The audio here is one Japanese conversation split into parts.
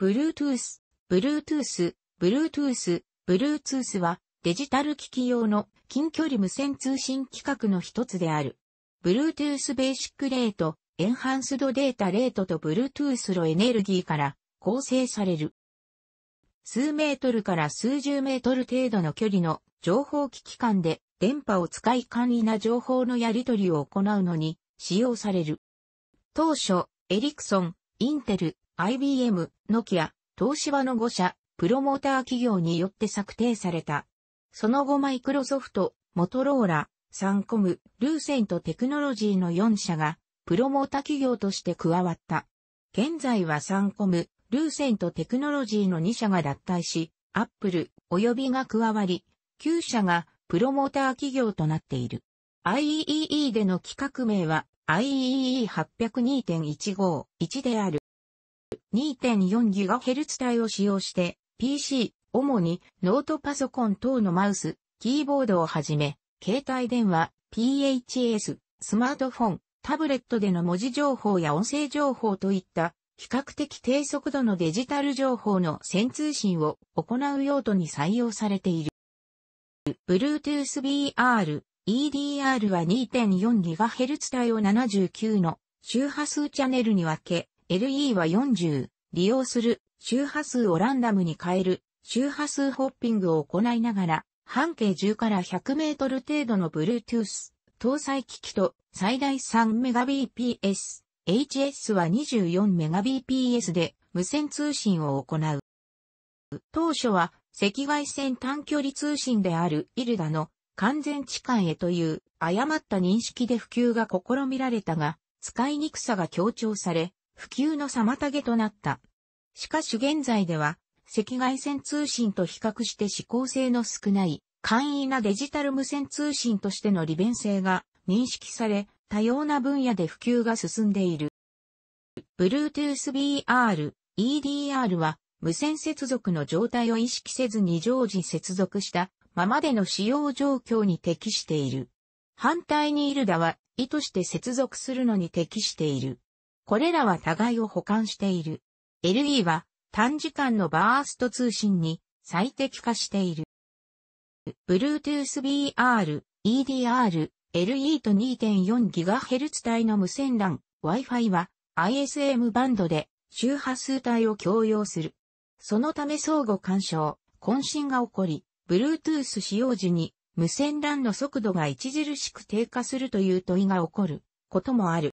Bluetooth、Bluetooth、Bluetooth、Bluetooth はデジタル機器用の近距離無線通信規格の一つである。Bluetooth ベーシックレート、エンハンスドデータレートと Bluetooth のエネルギーから構成される。数メートルから数十メートル程度の距離の情報機器間で電波を使い簡易な情報のやり取りを行うのに使用される。当初、エリクソン、インテル、IBM、ノキア、東芝の5社、プロモーター企業によって策定された。その後マイクロソフト、モトローラ、サンコム、ルーセントテクノロジーの4社が、プロモーター企業として加わった。現在はサンコム、ルーセントテクノロジーの2社が脱退し、アップル、及びが加わり、9社がプロモーター企業となっている。IEEE での企画名は IEEE802.151 である。2.4GHz 帯を使用して、PC、主にノートパソコン等のマウス、キーボードをはじめ、携帯電話、PHS、スマートフォン、タブレットでの文字情報や音声情報といった比較的低速度のデジタル情報の線通信を行う用途に採用されている。Bluetooth BR、EDR は 2.4GHz 帯を79の周波数チャンネルに分け、LE は40、利用する周波数をランダムに変える周波数ホッピングを行いながら、半径10から100メートル程度の Bluetooth 搭載機器と最大 3Mbps、HS は 24Mbps で無線通信を行う。当初は赤外線短距離通信であるイルダの完全置換へという誤った認識で普及が試みられたが、使いにくさが強調され、普及の妨げとなった。しかし現在では、赤外線通信と比較して指向性の少ない、簡易なデジタル無線通信としての利便性が認識され、多様な分野で普及が進んでいる。Bluetooth BR、EDR は無線接続の状態を意識せずに常時接続したままでの使用状況に適している。反対にイルダは意図して接続するのに適している。これらは互いを補完している。LE は短時間のバースト通信に最適化している。Bluetooth BR、EDR、LE と 2.4GHz 帯の無線 LAN、Wi-Fi は ISM バンドで周波数帯を共用する。そのため相互干渉、渾身が起こり、Bluetooth 使用時に無線 LAN の速度が著しく低下するという問いが起こることもある。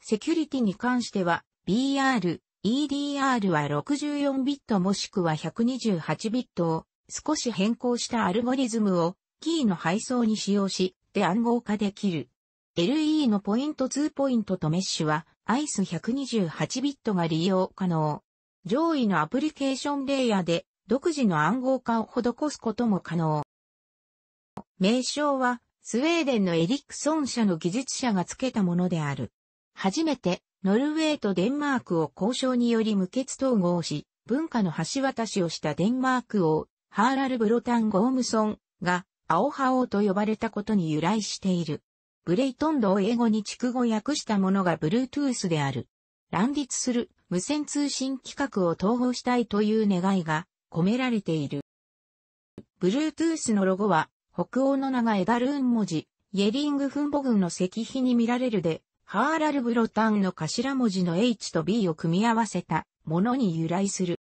セキュリティに関しては、BR、EDR は64ビットもしくは128ビットを少し変更したアルゴリズムをキーの配送に使用し、で暗号化できる。LE のポイント2ポイントとメッシュは ICE128 ビットが利用可能。上位のアプリケーションレイヤーで独自の暗号化を施すことも可能。名称はスウェーデンのエリックソン社の技術者が付けたものである。初めてノルウェーとデンマークを交渉により無欠統合し、文化の橋渡しをしたデンマーク王、ハーラル・ブロタン・ゴームソンが、アオハ王と呼ばれたことに由来している。ブレイトンドを英語に畜語訳したものがブルートゥースである。乱立する無線通信規格を統合したいという願いが込められている。ブルートゥースのロゴは北欧のがエバルーン文字、イェリングフンボ軍の石碑に見られるで、ハーラルブロタンの頭文字の H と B を組み合わせたものに由来する。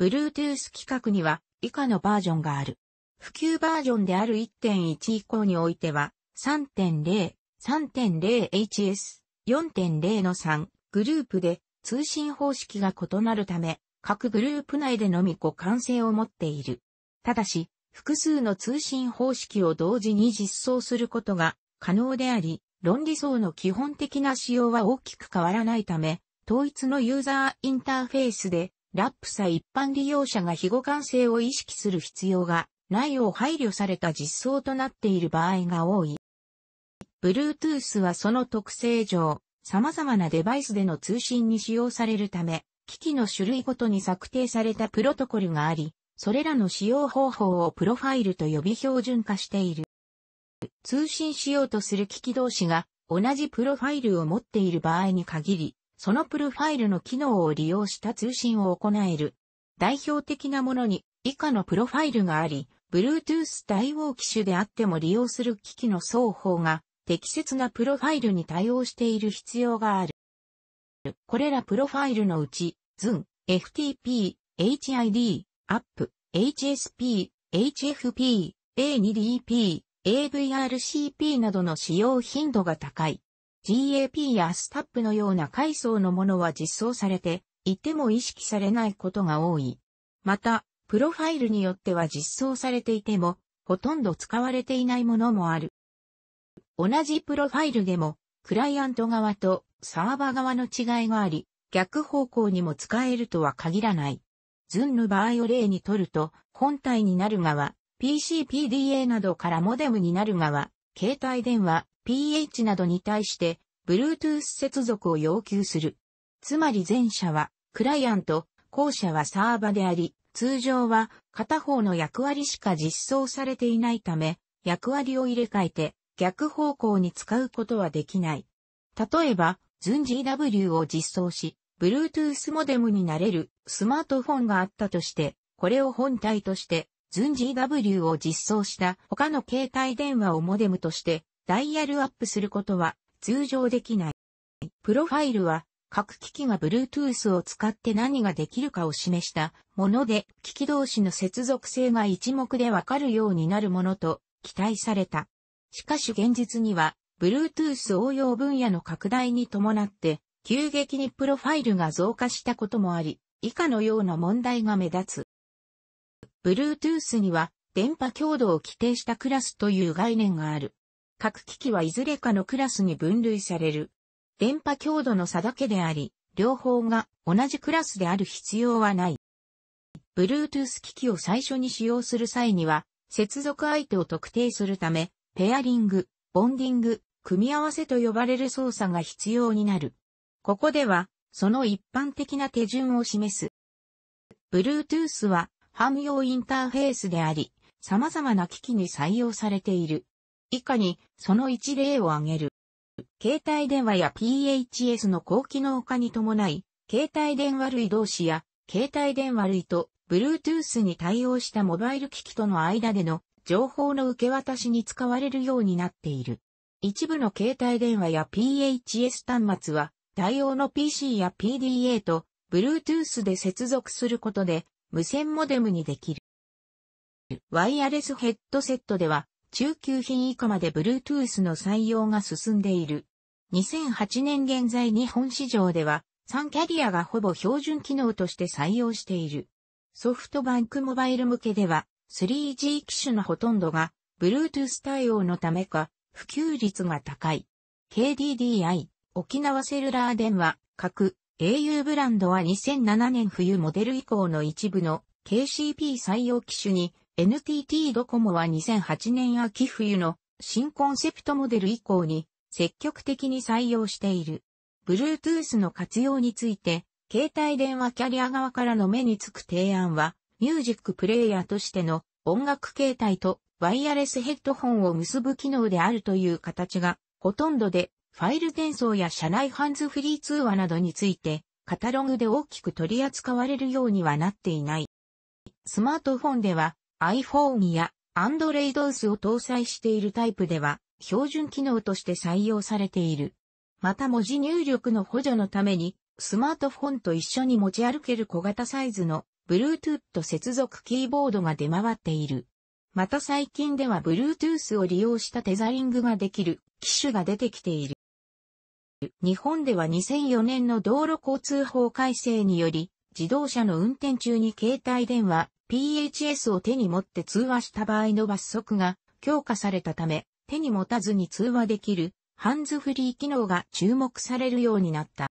Bluetooth 規格には以下のバージョンがある。普及バージョンである1.1以降においては、3.0、3.0HS、4.0の3グループで通信方式が異なるため、各グループ内でのみ互換性を持っている。ただし、複数の通信方式を同時に実装することが可能であり、論理層の基本的な仕様は大きく変わらないため、統一のユーザーインターフェースで、ラップさ一般利用者が非互換性を意識する必要がないよう配慮された実装となっている場合が多い。Bluetooth はその特性上、様々なデバイスでの通信に使用されるため、機器の種類ごとに策定されたプロトコルがあり、それらの使用方法をプロファイルと呼び標準化している。通信しようとする機器同士が同じプロファイルを持っている場合に限り、そのプロファイルの機能を利用した通信を行える。代表的なものに以下のプロファイルがあり、Bluetooth 対応機種であっても利用する機器の双方が適切なプロファイルに対応している必要がある。これらプロファイルのうち、z u n FTP、HID、アップ、HSP、HFP、A2DP、AVRCP などの使用頻度が高い。GAP やスタップのような階層のものは実装されていても意識されないことが多い。また、プロファイルによっては実装されていても、ほとんど使われていないものもある。同じプロファイルでも、クライアント側とサーバ側の違いがあり、逆方向にも使えるとは限らない。ズンの場合を例にとると、本体になる側、PCPDA などからモデムになる側、携帯電話、PH などに対して、Bluetooth 接続を要求する。つまり前者は、クライアント、後者はサーバであり、通常は片方の役割しか実装されていないため、役割を入れ替えて逆方向に使うことはできない。例えば、Zun GW を実装し、Bluetooth モデムになれるスマートフォンがあったとして、これを本体としてズン GW を実装した他の携帯電話をモデムとしてダイヤルアップすることは通常できない。プロファイルは各機器が Bluetooth を使って何ができるかを示したもので、機器同士の接続性が一目でわかるようになるものと期待された。しかし現実には、Bluetooth 応用分野の拡大に伴って、急激にプロファイルが増加したこともあり、以下のような問題が目立つ。Bluetooth には電波強度を規定したクラスという概念がある。各機器はいずれかのクラスに分類される。電波強度の差だけであり、両方が同じクラスである必要はない。Bluetooth 機器を最初に使用する際には、接続相手を特定するため、ペアリング、ボンディング、組み合わせと呼ばれる操作が必要になる。ここでは、その一般的な手順を示す。Bluetooth は汎用インターフェースであり、様々な機器に採用されている。以下に、その一例を挙げる。携帯電話や PHS の高機能化に伴い、携帯電話類同士や、携帯電話類と、Bluetooth に対応したモバイル機器との間での情報の受け渡しに使われるようになっている。一部の携帯電話や PHS 端末は、対応の PC や PDA と Bluetooth で接続することで、無線モデムにできる。ワイヤレスヘッドセットでは、中級品以下まで Bluetooth の採用が進んでいる。2008年現在日本市場では、3キャリアがほぼ標準機能として採用している。ソフトバンクモバイル向けでは、3G 機種のほとんどが、Bluetooth 対応のためか、普及率が高い。KDDI、沖縄セルラー電話、各 au ブランドは2007年冬モデル以降の一部の KCP 採用機種に NTT ドコモは2008年秋冬の新コンセプトモデル以降に積極的に採用している。Bluetooth の活用について、携帯電話キャリア側からの目につく提案は、ミュージックプレイヤーとしての音楽形態とワイヤレスヘッドホンを結ぶ機能であるという形がほとんどでファイル転送や社内ハンズフリー通話などについて、カタログで大きく取り扱われるようにはなっていない。スマートフォンでは iPhone や Android OS を搭載しているタイプでは標準機能として採用されている。また文字入力の補助のためにスマートフォンと一緒に持ち歩ける小型サイズの Bluetooth 接続キーボードが出回っている。また最近では Bluetooth を利用したテザリングができる機種が出てきている。日本では2004年の道路交通法改正により、自動車の運転中に携帯電話、PHS を手に持って通話した場合の罰則が強化されたため、手に持たずに通話できるハンズフリー機能が注目されるようになった。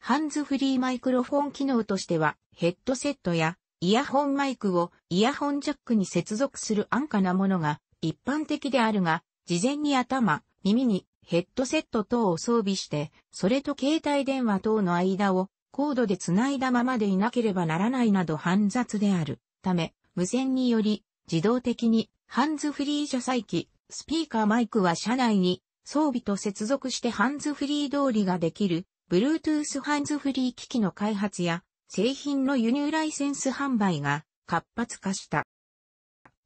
ハンズフリーマイクロフォン機能としては、ヘッドセットやイヤホンマイクをイヤホンジャックに接続する安価なものが一般的であるが、事前に頭、耳にヘッドセット等を装備して、それと携帯電話等の間をコードで繋いだままでいなければならないなど煩雑であるため、無線により自動的にハンズフリー車載機、スピーカーマイクは車内に装備と接続してハンズフリー通りができる Bluetooth ハンズフリー機器の開発や製品の輸入ライセンス販売が活発化した。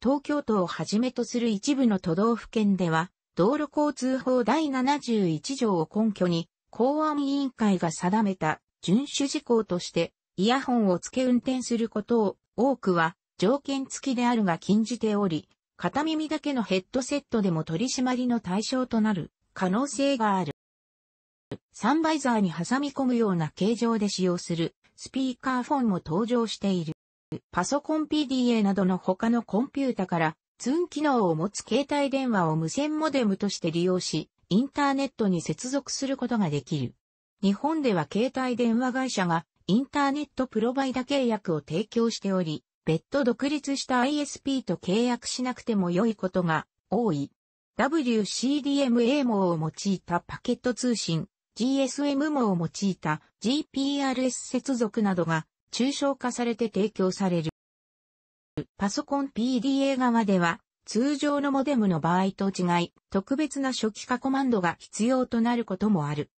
東京都をはじめとする一部の都道府県では道路交通法第71条を根拠に、公安委員会が定めた遵守事項として、イヤホンをつけ運転することを、多くは条件付きであるが禁じており、片耳だけのヘッドセットでも取り締まりの対象となる可能性がある。サンバイザーに挟み込むような形状で使用するスピーカーフォンも登場している。パソコン PDA などの他のコンピュータからツン機能を持つ携帯電話を無線モデムとして利用し、インターネットに接続することができる。日本では携帯電話会社がインターネットプロバイダ契約を提供しており、別途独立した ISP と契約しなくても良いことが多い。WCDMA 網を用いたパケット通信、GSM 網を用いた GPRS 接続などが抽象化されて提供される。パソコン PDA 側では、通常のモデムの場合と違い、特別な初期化コマンドが必要となることもある。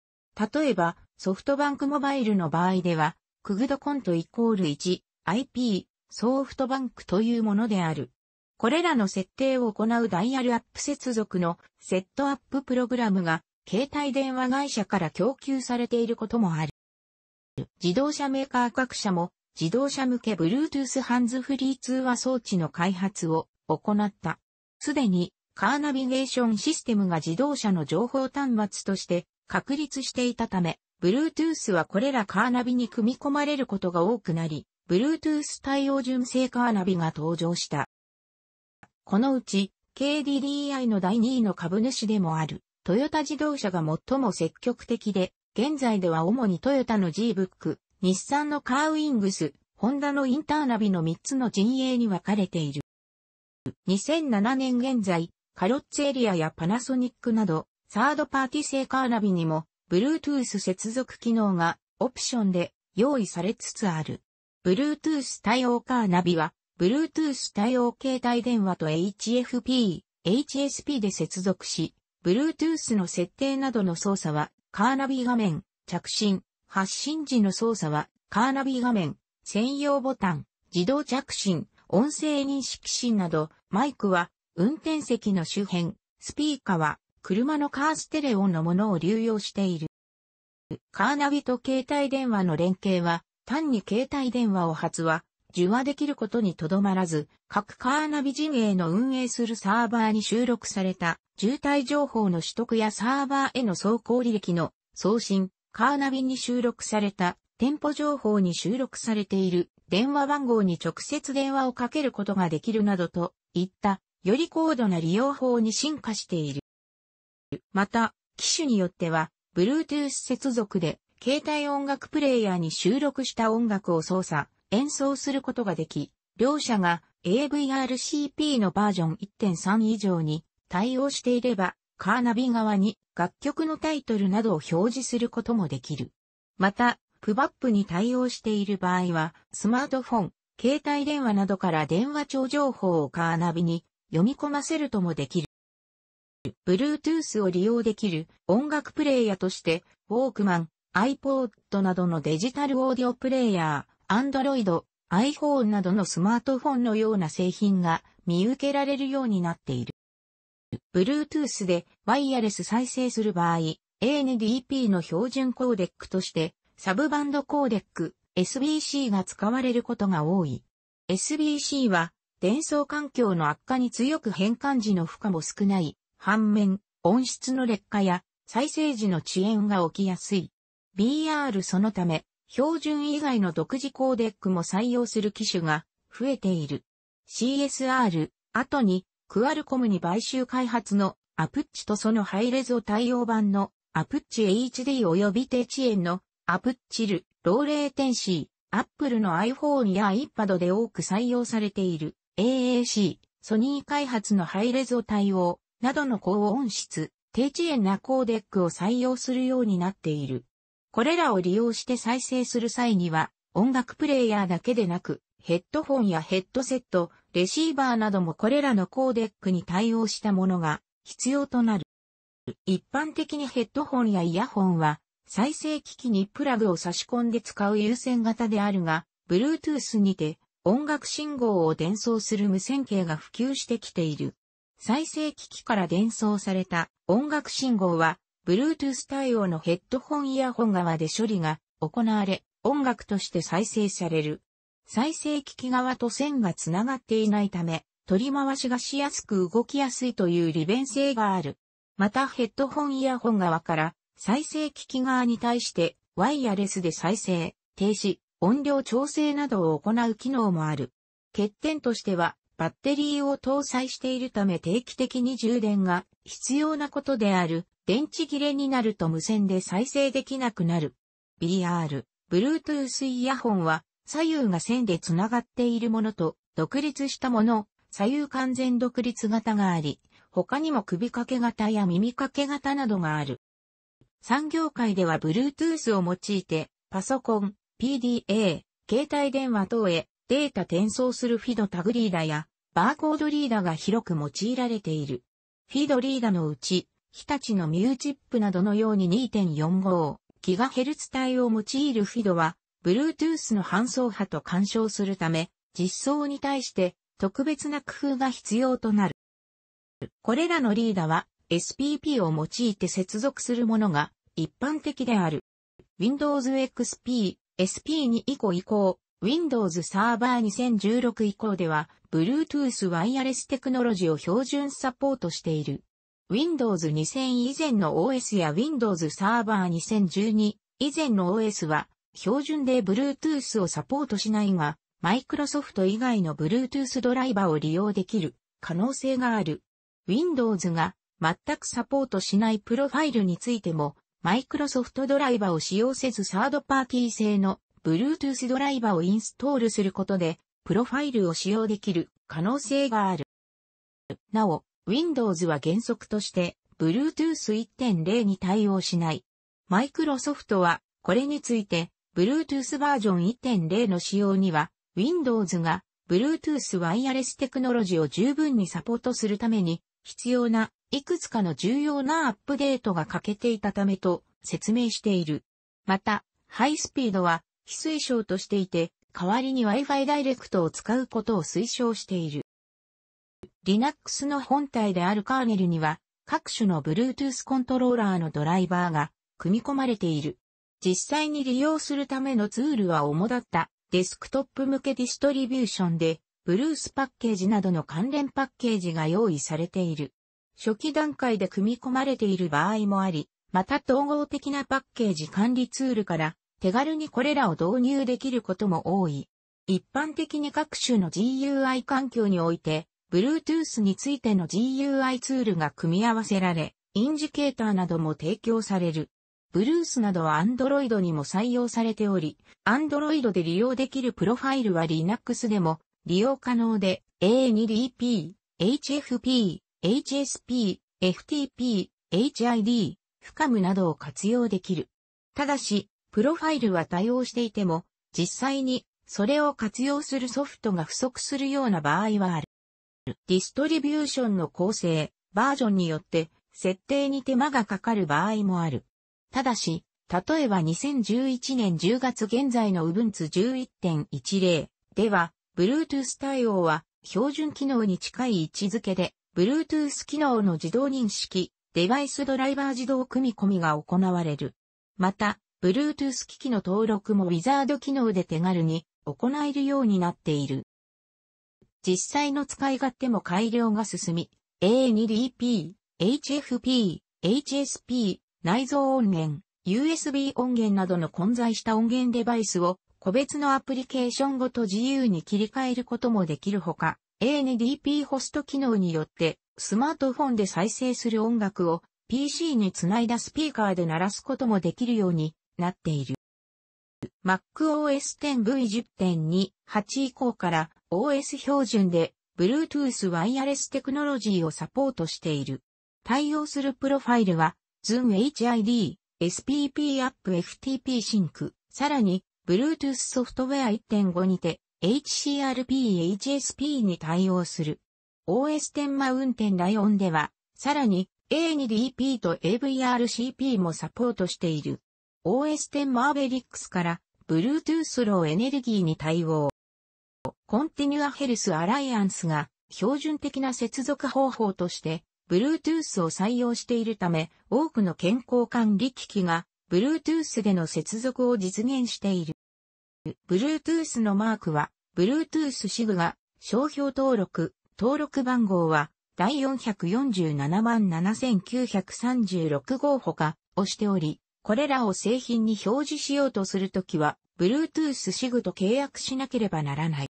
例えば、ソフトバンクモバイルの場合では、クグドコントイコール1、IP、ソフトバンクというものである。これらの設定を行うダイヤルアップ接続のセットアッププログラムが、携帯電話会社から供給されていることもある。自動車メーカー各社も自動車向け Bluetooth ハンズフリー通話装置の開発を行った。すでにカーナビゲーションシステムが自動車の情報端末として確立していたため、Bluetooth はこれらカーナビに組み込まれることが多くなり、Bluetooth 対応純正カーナビが登場した。このうち、KDDI の第2位の株主でもある、トヨタ自動車が最も積極的で、現在では主にトヨタの G-Book、日産のカーウィングス、ホンダのインターナビの3つの陣営に分かれている。2007年現在、カロッツエリアやパナソニックなど、サードパーティ製カーナビにも、Bluetooth 接続機能がオプションで用意されつつある。Bluetooth 対応カーナビは、Bluetooth 対応携帯電話と HFP、HSP で接続し、Bluetooth の設定などの操作は、カーナビ画面、着信、発信時の操作は、カーナビ画面、専用ボタン、自動着信、音声認識信など、マイクは、運転席の周辺、スピーカーは、車のカーステレオンのものを流用している。カーナビと携帯電話の連携は、単に携帯電話を発話、受話できることにとどまらず、各カーナビ陣営の運営するサーバーに収録された渋滞情報の取得やサーバーへの走行履歴の送信、カーナビに収録された店舗情報に収録されている電話番号に直接電話をかけることができるなどといったより高度な利用法に進化している。また、機種によっては Bluetooth 接続で携帯音楽プレイヤーに収録した音楽を操作、演奏することができ、両者が AVRCP のバージョン1.3以上に対応していればカーナビ側に楽曲のタイトルなどを表示することもできる。また、プバップに対応している場合は、スマートフォン、携帯電話などから電話帳情報をカーナビに読み込ませるともできる。Bluetooth を利用できる音楽プレイヤーとして、ウォークマン、iPod などのデジタルオーディオプレイヤー、Android、iPhone などのスマートフォンのような製品が見受けられるようになっている。Bluetooth でワイヤレス再生する場合、ANDP の標準コーデックとして、サブバンドコーデック SBC が使われることが多い。SBC は、伝送環境の悪化に強く変換時の負荷も少ない。反面、音質の劣化や再生時の遅延が起きやすい。BR そのため、標準以外の独自コーデックも採用する機種が増えている。CSR、後にクアルコムに買収開発のアプッチとそのハイレゾ対応版のアプッチ HD 及び低遅延のアプッチル、ローレーテンシー、アップルの iPhone や iPad で多く採用されている AAC、ソニー開発のハイレゾ対応などの高音質、低遅延なコーデックを採用するようになっている。これらを利用して再生する際には音楽プレイヤーだけでなくヘッドホンやヘッドセット、レシーバーなどもこれらのコーデックに対応したものが必要となる。一般的にヘッドホンやイヤホンは再生機器にプラグを差し込んで使う有線型であるが、Bluetooth にて音楽信号を伝送する無線形が普及してきている。再生機器から伝送された音楽信号は、Bluetooth 対応のヘッドホンイヤホン側で処理が行われ、音楽として再生される。再生機器側と線がつながっていないため、取り回しがしやすく動きやすいという利便性がある。またヘッドホンイヤホン側から再生機器側に対してワイヤレスで再生、停止、音量調整などを行う機能もある。欠点としてはバッテリーを搭載しているため定期的に充電が必要なことである。電池切れになると無線で再生できなくなる。BR、Bluetooth イヤホンは左右が線でつながっているものと、独立したもの、左右完全独立型があり、他にも首掛け型や耳掛け型などがある。産業界では Bluetooth を用いて、パソコン、PDA、携帯電話等へデータ転送するフィドタグリーダーやバーコードリーダーが広く用いられている。フィドリーダーのうち、日立のミューチップなどのように 2.45GHz 帯を用いるフィドは Bluetooth の搬送波と干渉するため、実装に対して特別な工夫が必要となる。これらのリーダは SPP を用いて接続するものが一般的である。Windows XP、SP2 以降以降、Windows Server 2016以降では、Bluetooth ワイヤレステクノロジーを標準サポートしている。Windows 2000以前の OS や Windows Server 2012以前の OS は標準で Bluetooth をサポートしないが、マイクロソフト以外の Bluetooth ドライバーを利用できる可能性がある。Windows が全くサポートしないプロファイルについても、マイクロソフトドライバーを使用せずサードパーティー製の Bluetooth ドライバーをインストールすることで、プロファイルを使用できる可能性がある。なお、Windows は原則として Bluetooth 1.0に対応しない。マイクロソフトはこれについて Bluetooth バージョン1.0の仕様には、Windows が Bluetooth ワイヤレステクノロジーを十分にサポートするために、必要ないくつかの重要なアップデートが欠けていたためと説明している。また、ハイスピードは非推奨としていて、代わりに Wi-Fi ダイレクトを使うことを推奨している。Linux の本体であるカーネルには、各種の Bluetooth コントローラーのドライバーが組み込まれている。実際に利用するためのツールは主だったデスクトップ向けディストリビューションで、ブルースパッケージなどの関連パッケージが用意されている。初期段階で組み込まれている場合もあり、また統合的なパッケージ管理ツールから手軽にこれらを導入できることも多い。一般的に各種の GUI 環境において、Bluetooth についての GUI ツールが組み合わせられ、インジケーターなども提供される。ブルースなどは Android にも採用されており、Android で利用できるプロファイルは Linux でも利用可能で A2DP、HFP、HSP、FTP、HID、FCAM などを活用できる。ただし、プロファイルは対応していても、実際にそれを活用するソフトが不足するような場合はある。ディストリビューションの構成、バージョンによって設定に手間がかかる場合もある。ただし、例えば2011年10月現在の Ubuntu 11.10では、Bluetooth 対応は標準機能に近い位置づけで、Bluetooth 機能の自動認識、デバイスドライバー自動組み込みが行われる。また、Bluetooth 機器の登録もウィザード機能で手軽に行えるようになっている。実際の使い勝手も改良が進み、A2DP、HFP、HSP、内蔵音源、USB 音源などの混在した音源デバイスを個別のアプリケーションごと自由に切り替えることもできるほか、ANDP ホスト機能によってスマートフォンで再生する音楽を PC につないだスピーカーで鳴らすこともできるようになっている。MacOS 10V10.28 以降から OS 標準で Bluetooth ワイヤレステクノロジーをサポートしている。対応するプロファイルは Zoom HID、SPP アップ FTP シンク、さらに、Bluetooth ソフトウェア1.5にて、HCRP、HSP に対応する。OS 10マウンテンライオンでは、さらに A2DP と AVRCP もサポートしている。OS 10マーベリックスから Bluetooth ローエネルギーに対応。コンティニュアヘルスアライアンスが標準的な接続方法として Bluetooth を採用しているため、多くの健康管理機器が Bluetooth での接続を実現している。Bluetooth のマークは、Bluetooth シグが、商標登録、登録番号は、第447万7936号ほか、をしており、これらを製品に表示しようとするときは、Bluetooth シグと契約しなければならない。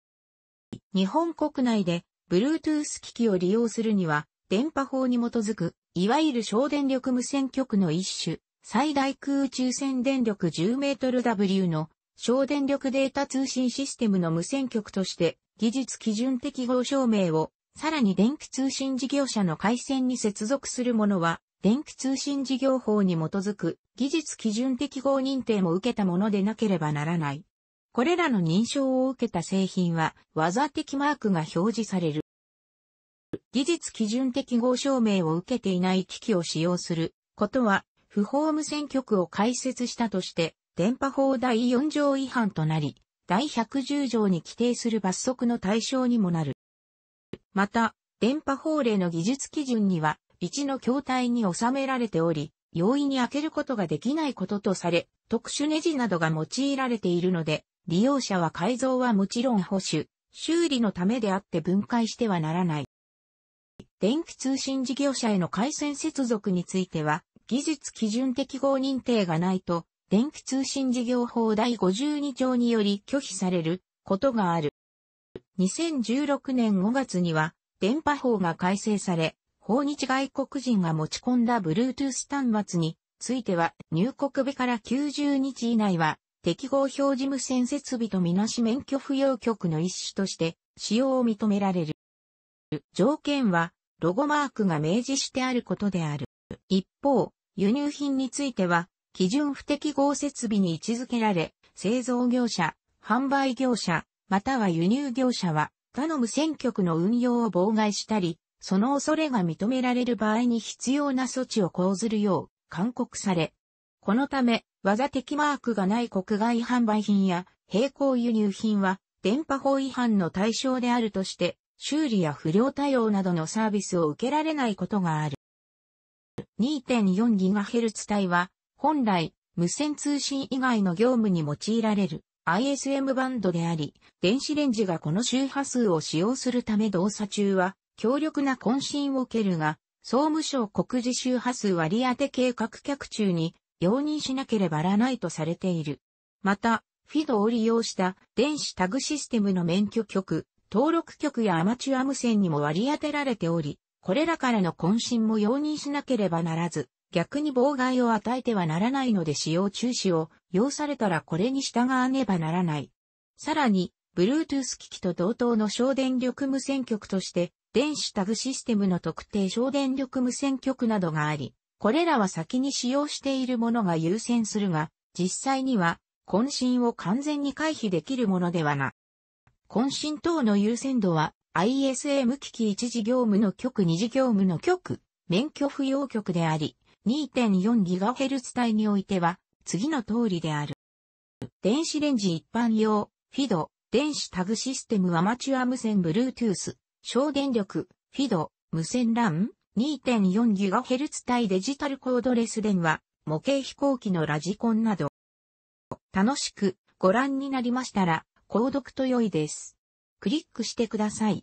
日本国内で、Bluetooth 機器を利用するには、電波法に基づく、いわゆる省電力無線局の一種、最大空中線電力 10MW の省電力データ通信システムの無線局として技術基準適合証明をさらに電気通信事業者の回線に接続するものは電気通信事業法に基づく技術基準適合認定も受けたものでなければならない。これらの認証を受けた製品は技的マークが表示される。技術基準適合証明を受けていない機器を使用することは、不法無線局を開設したとして、電波法第4条違反となり、第110条に規定する罰則の対象にもなる。また、電波法令の技術基準には、1の筐体に収められており、容易に開けることができないこととされ、特殊ネジなどが用いられているので、利用者は改造はもちろん保守、修理のためであって分解してはならない。電気通信事業者への回線接続については、技術基準適合認定がないと、電気通信事業法第52条により拒否されることがある。2016年5月には、電波法が改正され、訪日外国人が持ち込んだ Bluetooth 端末については、入国日から90日以内は、適合表示無線設備とみなし免許不要局の一種として、使用を認められる。条件は、ロゴマークが明示してあることである。一方、輸入品については、基準不適合設備に位置づけられ、製造業者、販売業者、または輸入業者は、他の無線局の運用を妨害したり、その恐れが認められる場合に必要な措置を講ずるよう勧告され、このため、技的マークがない国外販売品や並行輸入品は電波法違反の対象であるとして修理や不良対応などのサービスを受けられないことがある。2.4GHz 帯は、本来、無線通信以外の業務に用いられる ISM バンドであり、電子レンジがこの周波数を使用するため動作中は、強力な渾身を受けるが、総務省告示周波数割当計画客中に容認しなければならないとされている。また、フィドを利用した電子タグシステムの免許局、登録局やアマチュア無線にも割り当てられており、これらからの渾身も容認しなければならず、逆に妨害を与えてはならないので使用中止を要されたらこれに従わねばならない。さらに、Bluetooth 機器と同等の省電力無線局として、電子タグシステムの特定省電力無線局などがあり、これらは先に使用しているものが優先するが、実際には、渾身を完全に回避できるものではな懇親等の優先度は ISM 機器一次業務の局二次業務の局、免許不要局であり、2.4GHz 帯においては、次の通りである。電子レンジ一般用、フィド、電子タグシステムアマチュア無線 Bluetooth、省電力、フィド、無線 LAN、2.4GHz 帯デジタルコードレス電話、模型飛行機のラジコンなど。楽しくご覧になりましたら、購読と良いです。クリックしてください。